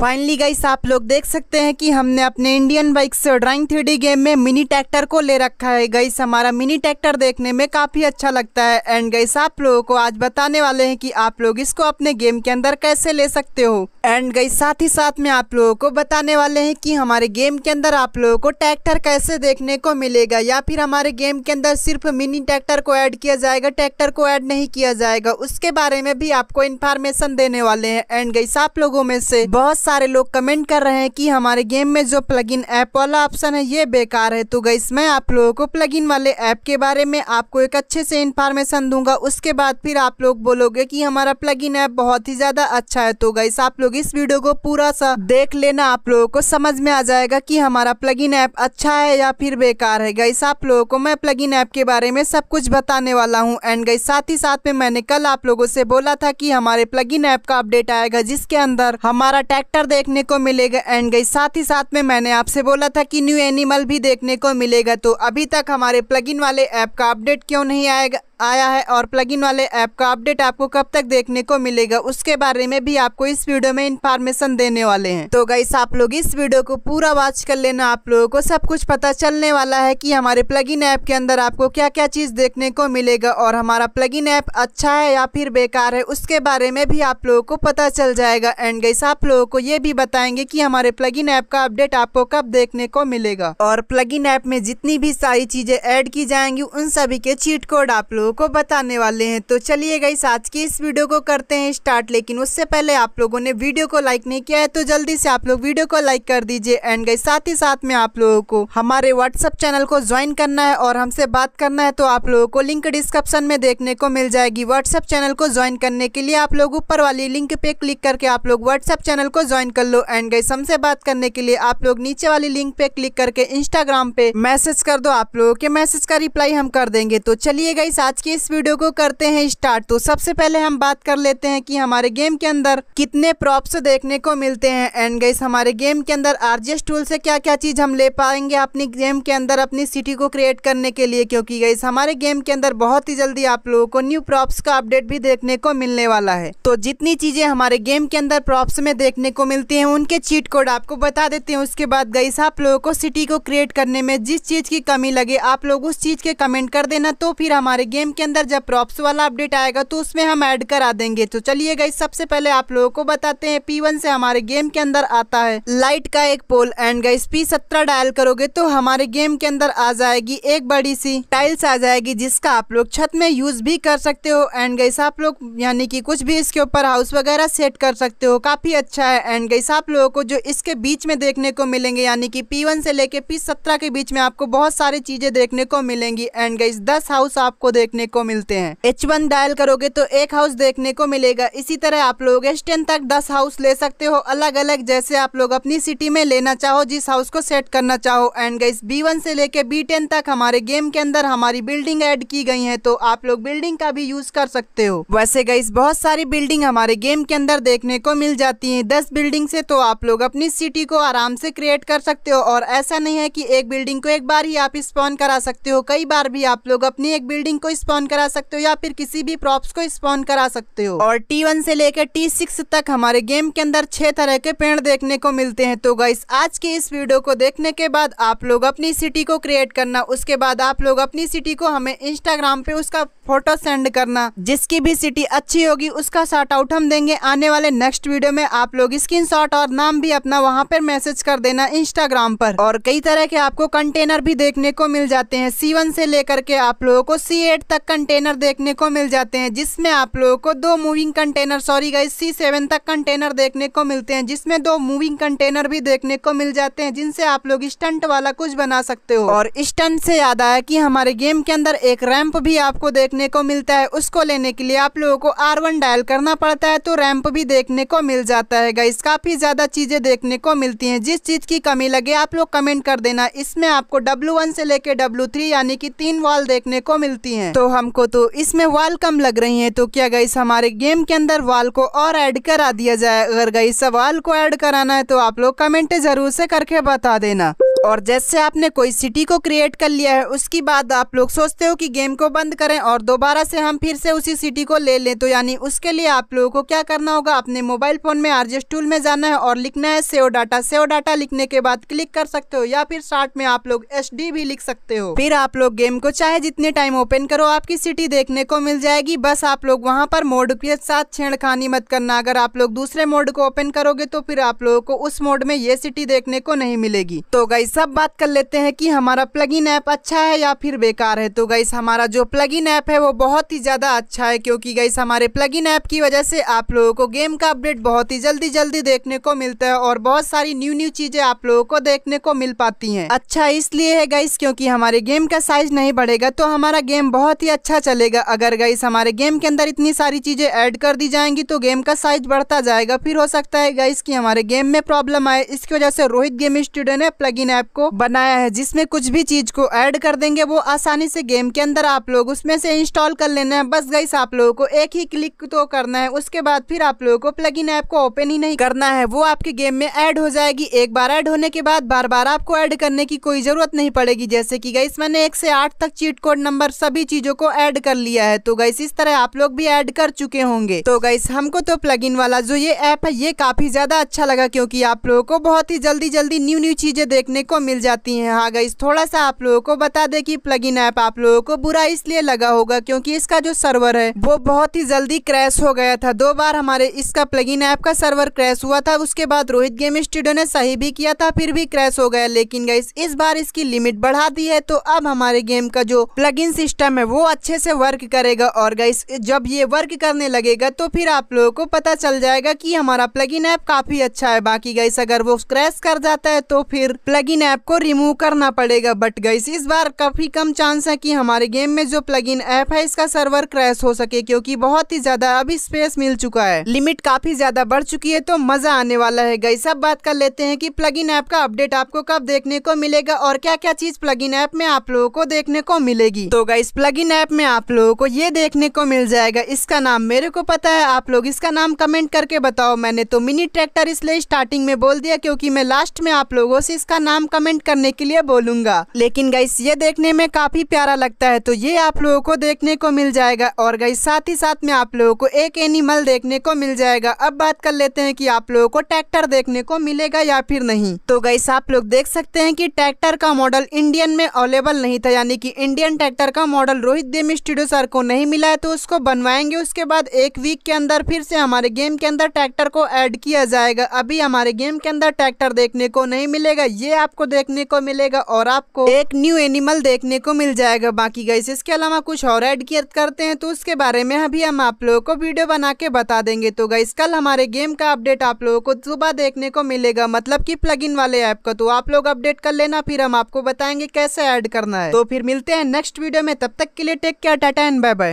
finally guys आप लोग देख सकते हैं कि हमने अपने Indian bikes driving three game में मिनी ट्रैक्टर को ले रखा है गाइस हमारा मिनी ट्रैक्टर देखने में काफ़ी अच्छा लगता है एंड गाइस आप लोगों को आज बताने वाले हैं कि आप लोग इसको अपने गेम के अंदर कैसे ले सकते हो एंड गाइस साथ ही साथ में आप लोगों को बताने वाले हैं कि हमारे गेम के अंदर आप लोगों को ट्रैक्टर कैसे देखने को मिलेगा या फिर हमारे गेम के अंदर सिर्फ मिनी ट्रैक्टर को ऐड किया जाएगा ट्रैक्टर को ऐड नहीं किया जाएगा उसके बारे में भी आपको इन्फॉर्मेशन देने वाले हैं एंड गाइस आप लोगों में से बहुत बहुत सारे लोग कमेंट कर रहे हैं कि हमारे गेम में जो प्लगइन ऐप वाला ऑप्शन है ये बेकार है तो गईस मैं आप लोगों को प्लगइन वाले ऐप के बारे में आपको एक अच्छे से इन्फॉर्मेशन दूंगा उसके बाद फिर आप लोग बोलोगे कि हमारा प्लगइन ऐप बहुत ही ज़्यादा अच्छा है तो गई आप लोग इस वीडियो को पूरा सा देख लेना आप लोगों को समझ में आ जाएगा की हमारा इन ऐप अच्छा है या फिर बेकार है गईस आप लोगों को मैं इन ऐप के बारे में सब कुछ बताने वाला हूँ एंड गई साथ ही साथ में मैंने कल आप लोगों से बोला था की हमारे इन ऐप का अपडेट आएगा जिसके अंदर हमारा टैक्स ट्रैक्टर देखने को मिलेगा एंड गई साथ ही साथ में मैंने आपसे बोला था कि न्यू एनिमल भी देखने को मिलेगा तो अभी तक हमारे प्लगइन वाले ऐप का अपडेट क्यों नहीं आएगा आया है और प्लगइन वाले ऐप का अपडेट आपको कब तक देखने को मिलेगा उसके बारे में भी आपको इस वीडियो में इन्फॉर्मेशन देने वाले हैं तो गाइस आप लोग इस वीडियो को पूरा वॉच कर लेना आप लोगों को सब कुछ पता चलने वाला है कि हमारे इन ऐप के अंदर आपको क्या क्या चीज देखने को मिलेगा और हमारा इन ऐप अच्छा है या फिर बेकार है उसके बारे में भी आप लोगों को पता चल जाएगा एंड गाइस आप लोगों को ये भी बताएंगे कि हमारे इन ऐप का अपडेट आपको कब देखने को मिलेगा और इन ऐप में जितनी भी सारी चीजें ऐड की जाएंगी उन सभी के चीट कोड आप लोग लोगों को बताने वाले हैं तो चलिए गई आज की इस वीडियो को करते हैं स्टार्ट लेकिन उससे पहले आप लोगों ने वीडियो को लाइक नहीं किया है तो जल्दी से आप लोग वीडियो को लाइक कर दीजिए एंड गई साथ ही साथ में आप लोगों को हमारे व्हाट्सअप चैनल को ज्वाइन करना है और हमसे बात करना है तो आप लोगों को लिंक डिस्क्रिप्शन में देखने को मिल जाएगी व्हाट्सअप चैनल को ज्वाइन करने के लिए आप लोग ऊपर वाली लिंक पे क्लिक करके आप लोग व्हाट्सअप चैनल को ज्वाइन कर लो एंड गई हमसे बात करने के लिए आप लोग नीचे वाली लिंक पे क्लिक करके इंस्टाग्राम पे मैसेज कर दो आप लोगों के मैसेज का रिप्लाई हम कर देंगे तो चलिए गई आज की इस वीडियो को करते हैं स्टार्ट तो सबसे पहले हम बात कर लेते हैं कि हमारे गेम के अंदर कितने प्रॉप्स देखने को मिलते हैं एंड गाइस हमारे गेम के अंदर आरजीएस टूल से क्या क्या चीज़ हम ले पाएंगे अपनी गेम के अंदर अपनी सिटी को क्रिएट करने के लिए क्योंकि गाइस हमारे गेम के अंदर बहुत ही जल्दी आप लोगों को न्यू प्रॉप्स का अपडेट भी देखने को मिलने वाला है तो जितनी चीज़ें हमारे गेम के अंदर प्रॉप्स में देखने को मिलती है उनके चीट कोड आपको बता देते हैं उसके बाद गईस आप लोगों को सिटी को क्रिएट करने में जिस चीज़ की कमी लगे आप लोग उस चीज़ के कमेंट कर देना तो फिर हमारे गेम गेम के अंदर जब प्रॉप्स वाला अपडेट आएगा तो उसमें हम ऐड करा देंगे तो चलिए गई सबसे पहले आप लोगों को बताते हैं पी वन से हमारे गेम के अंदर आता है लाइट का एक पोल एंड गई पी सत्रह डायल करोगे तो हमारे गेम के अंदर आ जाएगी एक बड़ी सी टाइल्स आ जाएगी जिसका आप लोग छत में यूज भी कर सकते हो एंड गई आप लोग यानी की कुछ भी इसके ऊपर हाउस वगैरह सेट कर सकते हो काफी अच्छा है एंड गई आप लोगों को जो इसके बीच में देखने को मिलेंगे यानी की पी वन से लेके पी सत्रह के बीच में आपको बहुत सारी चीजें देखने को मिलेंगी एंड गई दस हाउस आपको देख देखने को मिलते हैं एच वन डायल करोगे तो एक हाउस देखने को मिलेगा इसी तरह आप लोग एच टेन तक दस हाउस ले सकते हो अलग अलग जैसे आप लोग अपनी सिटी में लेना चाहो जिस हाउस को सेट करना चाहो एंड गई बी वन से लेके बी टेन तक हमारे गेम के अंदर हमारी बिल्डिंग एड की गई है तो आप लोग बिल्डिंग का भी यूज कर सकते हो वैसे गई बहुत सारी बिल्डिंग हमारे गेम के अंदर देखने को मिल जाती है दस बिल्डिंग से तो आप लोग अपनी सिटी को आराम से क्रिएट कर सकते हो और ऐसा नहीं है कि एक बिल्डिंग को एक बार ही आप स्पॉन करा सकते हो कई बार भी आप लोग अपनी एक बिल्डिंग को स्पॉन करा सकते हो या फिर किसी भी प्रॉप्स को स्पॉन करा सकते हो और टी वन से लेकर टी सिक्स तक हमारे गेम के अंदर छह तरह के पेड़ देखने को मिलते हैं तो गाइस आज के इस वीडियो को देखने के बाद आप लोग अपनी सिटी को क्रिएट करना उसके बाद आप लोग अपनी सिटी को हमें इंस्टाग्राम पे उसका फोटो सेंड करना जिसकी भी सिटी अच्छी होगी उसका शॉर्ट आउट हम देंगे आने वाले नेक्स्ट वीडियो में आप लोग स्क्रीन और नाम भी अपना वहाँ पर मैसेज कर देना इंस्टाग्राम पर और कई तरह के आपको कंटेनर भी देखने को मिल जाते हैं सी से लेकर के आप लोगों को सी एट तक कंटेनर देखने को मिल जाते हैं जिसमें आप लोगों को दो moving container sorry guys C seven तक कंटेनर देखने को मिलते हैं जिसमें दो मूविंग कंटेनर भी देखने को मिल जाते हैं जिनसे आप लोग स्टंट वाला कुछ बना सकते हो और स्टंट से याद आया कि हमारे गेम के अंदर एक रैंप भी आपको देखने को मिलता है उसको लेने के लिए आप लोगों को आर वन डायल करना पड़ता है तो रैंप भी देखने को मिल जाता है गाइस काफी ज्यादा चीजें देखने को मिलती है जिस चीज की कमी लगे आप लोग कमेंट कर देना इसमें आपको डब्ल्यू वन से लेकर डब्ल्यू थ्री यानी कि तीन वॉल देखने को मिलती है तो तो हमको तो इसमें वाल कम लग रही है तो क्या गई हमारे गेम के अंदर वाल को और ऐड करा दिया जाए अगर गई वाल को ऐड कराना है तो आप लोग कमेंट ज़रूर से करके बता देना और जैसे आपने कोई सिटी को क्रिएट कर लिया है उसके बाद आप लोग सोचते हो कि गेम को बंद करें और दोबारा से हम फिर से उसी सिटी को ले लें तो यानी उसके लिए आप लोगों को क्या करना होगा अपने मोबाइल फ़ोन में आरजेस टूल में जाना है और लिखना है सेव डाटा सेव डाटा लिखने के बाद क्लिक कर सकते हो या फिर शार्ट में आप लोग एस भी लिख सकते हो फिर आप लोग गेम को चाहे जितने टाइम ओपन करो आपकी सिटी देखने को मिल जाएगी बस आप लोग वहाँ पर मोड के साथ छेड़खानी मत करना अगर आप लोग दूसरे मोड को ओपन करोगे तो फिर आप लोगों को उस मोड में ये सिटी देखने को नहीं मिलेगी तो गाइस सब बात कर लेते हैं कि हमारा प्लगइन ऐप अच्छा है या फिर बेकार है तो गाइस हमारा जो प्लगइन ऐप है वो बहुत ही ज़्यादा अच्छा है क्योंकि गाइस हमारे प्लगइन ऐप की वजह से आप लोगों को गेम का अपडेट बहुत ही जल्दी जल्दी देखने को मिलता है और बहुत सारी न्यू न्यू चीज़ें आप लोगों को देखने को मिल पाती हैं अच्छा इसलिए है गाइस क्योंकि हमारे गेम का साइज नहीं बढ़ेगा तो हमारा गेम बहुत ही अच्छा चलेगा अगर गाइस हमारे गेम के अंदर इतनी सारी चीज़ें ऐड कर दी जाएंगी तो गेम का साइज बढ़ता जाएगा फिर हो सकता है गाइस की हमारे गेम में प्रॉब्लम आए इसकी वजह से रोहित गेम स्टूडियो ने प्लगइन ऐप ऐप को बनाया है जिसमें कुछ भी चीज को ऐड कर देंगे वो आसानी से गेम के अंदर आप लोग उसमें से इंस्टॉल कर लेना है बस गई आप लोगों को एक ही क्लिक तो करना है उसके बाद फिर आप लोगों को प्लग इन ऐप को ओपन ही नहीं करना है वो आपके गेम में ऐड हो जाएगी एक बार ऐड होने के बाद बार बार आपको ऐड करने की कोई जरूरत नहीं पड़ेगी जैसे की गई मैंने एक से आठ तक चीट कोड नंबर सभी चीजों को ऐड कर लिया है तो गई इस तरह आप लोग भी ऐड कर चुके होंगे तो गई हमको तो प्लग वाला जो ये ऐप है ये काफी ज्यादा अच्छा लगा क्योंकि आप लोगों को बहुत ही जल्दी जल्दी न्यू न्यू चीजें देखने को को मिल जाती हैं हाँ गई थोड़ा सा आप लोगों को बता की कि प्लगइन ऐप आप लोगों को बुरा इसलिए लगा होगा क्योंकि इसका जो सर्वर है वो बहुत ही जल्दी क्रैश हो गया था दो बार हमारे इसका प्लगइन ऐप का सर्वर क्रैश हुआ था उसके बाद रोहित गेम स्टूडियो ने सही भी किया था फिर भी क्रैश हो गया लेकिन गई इस बार इसकी लिमिट बढ़ा दी है तो अब हमारे गेम का जो प्लग सिस्टम है वो अच्छे से वर्क करेगा और गाइस जब ये वर्क करने लगेगा तो फिर आप लोगों को पता चल जाएगा कि हमारा इन ऐप काफी अच्छा है बाकी गाइस अगर वो क्रैश कर जाता है तो फिर प्लग इन प्लगइन ऐप को रिमूव करना पड़ेगा बट गईस इस बार काफ़ी कम चांस है कि हमारे गेम में जो प्लगइन ऐप है इसका सर्वर क्रैश हो सके क्योंकि बहुत ही ज़्यादा अभी स्पेस मिल चुका है लिमिट काफ़ी ज़्यादा बढ़ चुकी है तो मज़ा आने वाला है गई सब बात कर लेते हैं कि इन ऐप का अपडेट आपको कब देखने को मिलेगा और क्या क्या चीज़ इन ऐप में आप लोगों को देखने को मिलेगी तो प्लग इन ऐप में आप लोगों को ये देखने को मिल जाएगा इसका नाम मेरे को पता है आप लोग इसका नाम कमेंट करके बताओ मैंने तो मिनी ट्रैक्टर इसलिए स्टार्टिंग में बोल दिया क्योंकि मैं लास्ट में आप लोगों से इसका नाम नाम कमेंट करने के लिए बोलूँगा लेकिन गाइस ये देखने में काफ़ी प्यारा लगता है तो ये आप लोगों को देखने को मिल जाएगा और गाइस साथ ही साथ में आप लोगों को एक एनिमल देखने को मिल जाएगा अब बात कर लेते हैं कि आप लोगों को ट्रैक्टर देखने को मिलेगा या फिर नहीं तो गाइस आप लोग देख सकते हैं कि ट्रैक्टर का मॉडल इंडियन में अवेलेबल नहीं था यानी कि इंडियन ट्रैक्टर का मॉडल रोहित देम स्टूडियो सर को नहीं मिला है तो उसको बनवाएंगे उसके बाद एक वीक के अंदर फिर से हमारे गेम के अंदर ट्रैक्टर को ऐड किया जाएगा अभी हमारे गेम के अंदर ट्रैक्टर देखने को नहीं मिलेगा ये आप आपको देखने को मिलेगा और आपको एक न्यू एनिमल देखने को मिल जाएगा बाकी गई इसके अलावा कुछ और एड करते हैं तो उसके बारे में अभी हम आप लोगों को वीडियो बना के बता देंगे तो गई कल हमारे गेम का अपडेट आप लोगों को सुबह देखने को मिलेगा मतलब की प्लग वाले ऐप का तो आप लोग अपडेट कर लेना फिर हम आपको बताएंगे कैसे एड करना है तो फिर मिलते हैं नेक्स्ट वीडियो में तब तक के लिए take care tata and bye bye